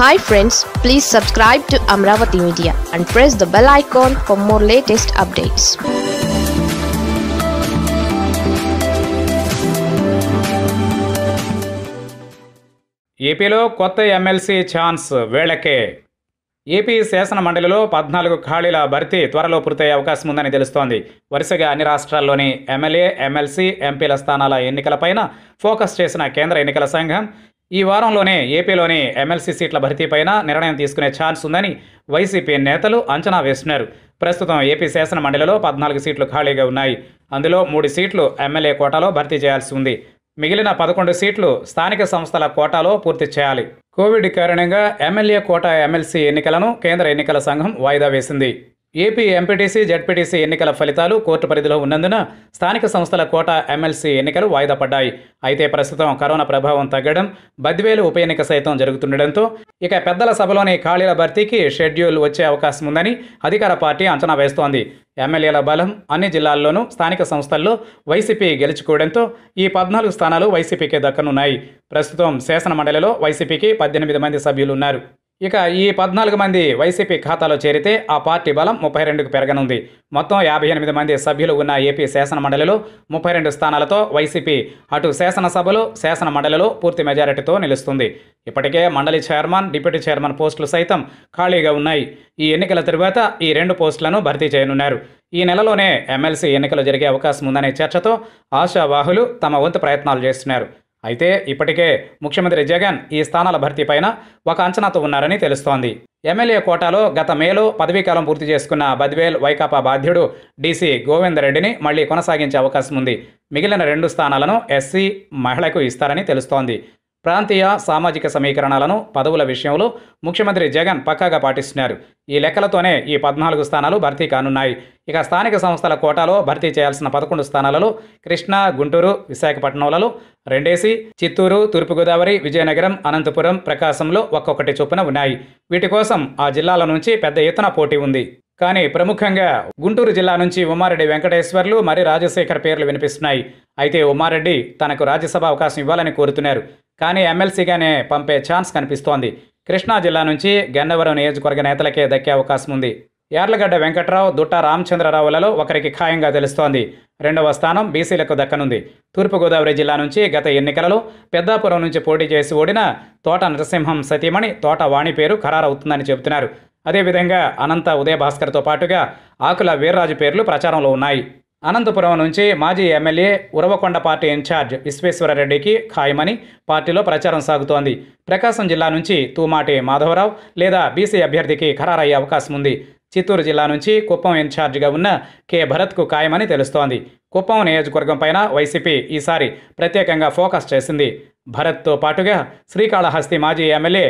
hi friends please subscribe to Amaravati media and press the bell icon for more latest updates ఏపీలో కొత్త MLC chance వేళకే AP శాసన మండలిలో పద్నాలుగు ఖాళీల భర్తీ త్వరలో పూర్తయ్యే అవకాశం ఉందని తెలుస్తోంది వరుసగా అన్ని రాష్ట్రాల్లోని ఎమ్మెల్యే ఎమ్మెల్సీ ఎంపీల స్థానాల ఎన్నికలపైన ఫోకస్ చేసిన కేంద్ర ఎన్నికల సంఘం ఈ వారంలోనే ఏపీలోని ఎమ్మెల్సీ సీట్ల భర్తీపైన నిర్ణయం తీసుకునే ఛాన్స్ ఉందని వైసీపీ నేతలు అంచనా వేస్తున్నారు ప్రస్తుతం ఏపీ శాసన మండలిలో పద్నాలుగు సీట్లు ఖాళీగా ఉన్నాయి అందులో మూడు సీట్లు ఎమ్మెల్యే కోటాలో భర్తీ చేయాల్సి ఉంది మిగిలిన పదకొండు సీట్లు స్థానిక సంస్థల కోటాలో పూర్తి చేయాలి కోవిడ్ కారణంగా ఎమ్మెల్యే కోటా ఎమ్మెల్సీ ఎన్నికలను కేంద్ర ఎన్నికల సంఘం వాయిదా వేసింది ఏపీ ఎంపీటీసీ జడ్పీటీసీ ఎన్నికల ఫలితాలు కోర్టు పరిధిలో ఉన్నందున స్థానిక సంస్థల కోట ఎమ్మెల్సీ ఎన్నికలు వాయిదా పడ్డాయి అయితే ప్రస్తుతం కరోనా ప్రభావం తగ్గడం బద్వేలు ఉప ఎన్నిక సైతం జరుగుతుండటంతో ఇక పెద్దల సభలోని ఖాళీల భర్తీకి షెడ్యూల్ వచ్చే అవకాశం ఉందని అధికార పార్టీ అంచనా వేస్తోంది ఎమ్మెల్యేల బలం అన్ని జిల్లాల్లోనూ స్థానిక సంస్థల్లో వైసీపీ గెలుచుకోవడంతో ఈ పద్నాలుగు స్థానాలు వైసీపీకి దక్కనున్నాయి ప్రస్తుతం శాసన మండలిలో వైసీపీకి పద్దెనిమిది మంది సభ్యులు ఉన్నారు ఇక ఈ పద్నాలుగు మంది వైసీపీ ఖాతాలో చేరితే ఆ పార్టీ బలం ముప్పై రెండుకు పెరగనుంది మొత్తం యాభై ఎనిమిది మంది సభ్యులు ఉన్న ఏపీ శాసన మండలిలో ముప్పై రెండు స్థానాలతో వైసీపీ అటు శాసనసభలు మండలిలో పూర్తి మెజారిటీతో నిలుస్తుంది ఇప్పటికే మండలి చైర్మన్ డిప్యూటీ చైర్మన్ పోస్టులు సైతం ఖాళీగా ఉన్నాయి ఈ ఎన్నికల తరువాత ఈ రెండు పోస్టులను భర్తీ చేయనున్నారు ఈ నెలలోనే ఎమ్మెల్సీ ఎన్నికలు జరిగే అవకాశం ఉందనే చర్చతో ఆశావాహులు తమ వంతు ప్రయత్నాలు చేస్తున్నారు అయితే ఇప్పటికే ముఖ్యమంత్రి జగన్ ఈ స్థానాల భర్తీపైన ఒక అంచనాతో ఉన్నారని తెలుస్తోంది ఎమ్మెల్యే కోటాలో గత మేలో పదవీకాలం పూర్తి చేసుకున్న బద్వేల్ వైకాపా బాధ్యుడు డీసీ గోవిందరెడ్డిని మళ్లీ కొనసాగించే అవకాశం ఉంది మిగిలిన రెండు స్థానాలను ఎస్సీ మహిళకు ఇస్తారని తెలుస్తోంది ప్రాంతీయ సామాజిక సమీకరణాలను పదవుల విషయంలో ముఖ్యమంత్రి జగన్ పక్కాగా పాటిస్తున్నారు ఈ లెక్కలతోనే ఈ పద్నాలుగు స్థానాలు భర్తీ కానున్నాయి ఇక స్థానిక సంస్థల కోటాలో భర్తీ చేయాల్సిన పదకొండు స్థానాలలో కృష్ణా గుంటూరు విశాఖపట్నంలలో రెండేసి చిత్తూరు తూర్పుగోదావరి విజయనగరం అనంతపురం ప్రకాశంలో ఒక్కొక్కటి చొప్పున ఉన్నాయి వీటి కోసం ఆ జిల్లాల నుంచి పెద్ద ఎత్తున పోటీ ఉంది కానీ ప్రముఖంగా గుంటూరు జిల్లా నుంచి ఉమ్మారెడ్డి వెంకటేశ్వర్లు మరి రాజశేఖర్ పేర్లు వినిపిస్తున్నాయి అయితే ఉమ్మారెడ్డి తనకు రాజ్యసభ అవకాశం ఇవ్వాలని కోరుతున్నారు కానీ ఎమ్మెల్సీగానే పంపే ఛాన్స్ కనిపిస్తోంది కృష్ణా జిల్లా నుంచి గన్నవరం నియోజకవర్గ నేతలకే దక్కే అవకాశం ఉంది యార్లగడ్డ వెంకట్రావు దుట్ట రామచంద్రరావులలో ఒకరికి ఖాయంగా తెలుస్తోంది రెండవ స్థానం బీసీలకు దక్కనుంది తూర్పుగోదావరి జిల్లా నుంచి గత ఎన్నికలలో పెద్దాపురం నుంచి పోటీ చేసి ఓడిన తోట నరసింహం సతీమణి తోట వాణి పేరు ఖరారవుతుందని చెబుతున్నారు అదేవిధంగా అనంత ఉదయభాస్కర్తో పాటుగా ఆకుల వీర్రాజు పేర్లు ప్రచారంలో ఉన్నాయి అనంతపురం నుంచి మాజీ ఎమ్మెల్యే ఉరవకొండ పార్టీ ఇన్ఛార్జ్ విశ్వేశ్వరరెడ్డికి ఖాయమని పార్టీలో ప్రచారం సాగుతోంది ప్రకాశం జిల్లా నుంచి తూమాటి మాధవరావు లేదా బీసీ అభ్యర్థికి ఖరారయ్యే అవకాశం ఉంది చిత్తూరు జిల్లా నుంచి కుప్పం ఇన్ఛార్జిగా ఉన్న కె భరత్కు ఖాయమని తెలుస్తోంది కుప్పం నియోజకవర్గం పైన వైసీపీ ఈసారి ప్రత్యేకంగా ఫోకస్ చేసింది భరత్తో పాటుగా శ్రీకాళహస్తి మాజీ ఎమ్మెల్యే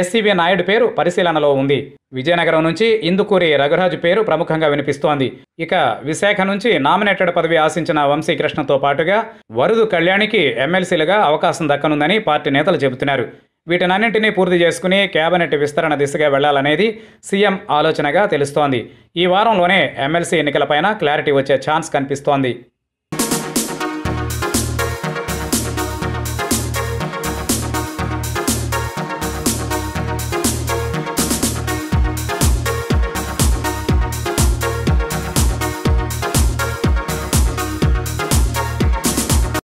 ఎస్సీబీ నాయుడు పేరు పరిశీలనలో ఉంది విజయనగరం నుంచి ఇందుకూరి రఘురాజు పేరు ప్రముఖంగా వినిపిస్తోంది ఇక విశాఖ నుంచి నామినేటెడ్ పదవి ఆశించిన వంశీకృష్ణతో పాటుగా వరుదు కళ్యాణికి ఎమ్మెల్సీలుగా అవకాశం దక్కనుందని పార్టీ నేతలు చెబుతున్నారు వీటినన్నింటినీ పూర్తి చేసుకుని కేబినెట్ విస్తరణ దిశగా వెళ్లాలనేది సీఎం ఆలోచనగా తెలుస్తోంది ఈ వారంలోనే ఎమ్మెల్సీ ఎన్నికలపైన క్లారిటీ వచ్చే ఛాన్స్ కనిపిస్తోంది